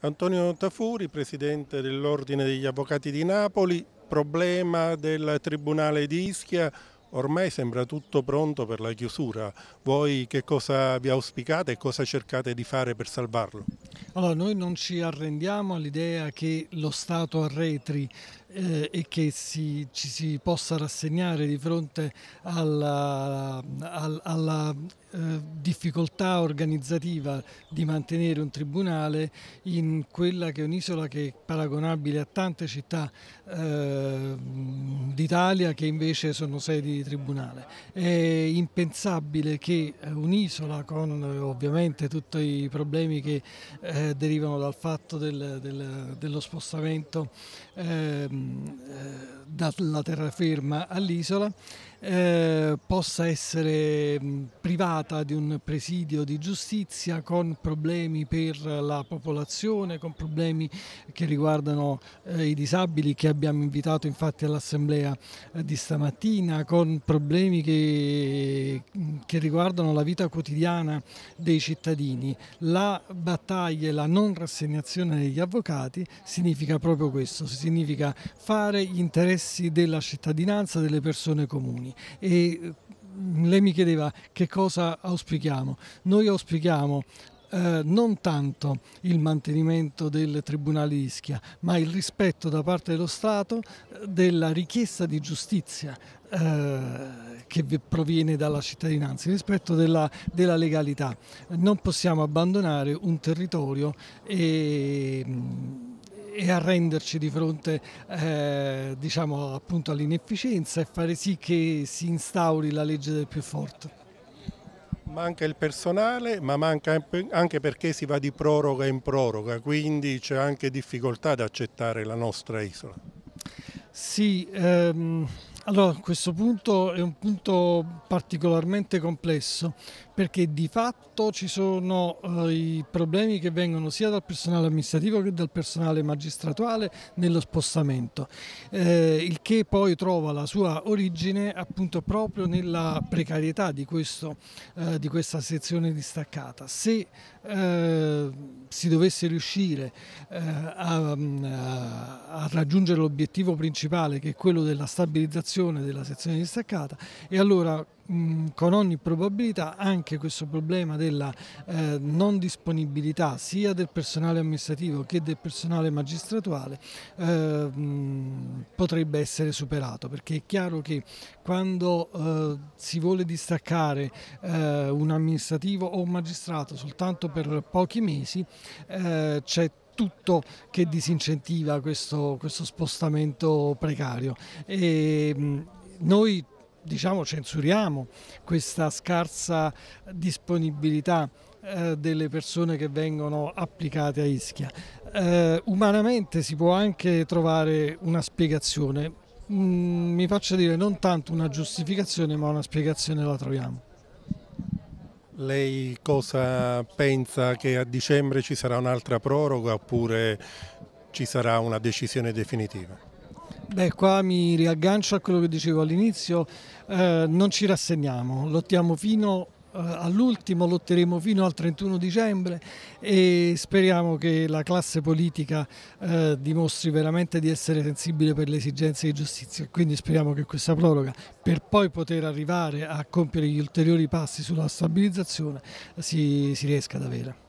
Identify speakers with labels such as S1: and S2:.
S1: Antonio Tafuri, presidente dell'Ordine degli Avvocati di Napoli, problema del Tribunale di Ischia, ormai sembra tutto pronto per la chiusura. Voi che cosa vi auspicate e cosa cercate di fare per salvarlo?
S2: Allora, noi non ci arrendiamo all'idea che lo Stato arretri, eh, e che si, ci si possa rassegnare di fronte alla, alla, alla eh, difficoltà organizzativa di mantenere un tribunale in quella che è un'isola che è paragonabile a tante città eh, d'Italia che invece sono sedi di tribunale. È impensabile che un'isola con ovviamente tutti i problemi che eh, derivano dal fatto del, del, dello spostamento eh, dalla terraferma all'isola eh, possa essere mm, privata di un presidio di giustizia con problemi per la popolazione, con problemi che riguardano eh, i disabili che abbiamo invitato infatti all'assemblea eh, di stamattina, con problemi che, mm, che riguardano la vita quotidiana dei cittadini. La battaglia e la non rassegnazione degli avvocati significa proprio questo, significa fare gli interessi della cittadinanza, delle persone comuni anni e mm, lei mi chiedeva che cosa auspichiamo. Noi auspichiamo eh, non tanto il mantenimento del Tribunale di Ischia, ma il rispetto da parte dello Stato eh, della richiesta di giustizia eh, che proviene dalla cittadinanza, il rispetto della, della, legalità. Non possiamo abbandonare un territorio e mm, e arrenderci di fronte eh, diciamo, all'inefficienza e fare sì che si instauri la legge del più forte.
S1: Manca il personale, ma manca anche perché si va di proroga in proroga, quindi c'è anche difficoltà ad accettare la nostra isola.
S2: Sì, ehm, allora, questo punto è un punto particolarmente complesso perché di fatto ci sono eh, i problemi che vengono sia dal personale amministrativo che dal personale magistratuale nello spostamento, eh, il che poi trova la sua origine appunto proprio nella precarietà di, questo, eh, di questa sezione distaccata. Se eh, si dovesse riuscire eh, a, a raggiungere l'obiettivo principale che è quello della stabilizzazione riduzione della sezione distaccata e allora con ogni probabilità anche questo problema della eh, non disponibilità sia del personale amministrativo che del personale magistratuale eh, potrebbe essere superato perché è chiaro che quando eh, si vuole distaccare eh, un amministrativo o un magistrato soltanto per pochi mesi eh, c'è tutto che disincentiva questo, questo spostamento precario. E mm, noi diciamo, censuriamo questa scarsa disponibilità eh, delle persone che vengono applicate a Ischia. Eh, umanamente si può anche trovare una spiegazione, mm, mi faccio dire non tanto una giustificazione ma una spiegazione la troviamo.
S1: Lei cosa pensa che a dicembre ci sarà un'altra proroga oppure ci sarà una decisione definitiva?
S2: Beh, qua mi riaggancio a quello che dicevo all'inizio, eh, non ci rassegniamo, lottiamo fino eh, all'ultimo, lotteremo fino al 31 dicembre e speriamo che la classe politica eh, dimostri veramente di essere sensibile per le esigenze di giustizia. Quindi speriamo che questa proroga, per poi poter arrivare a compiere gli ulteriori passi sulla stabilizzazione, si, si riesca ad avere.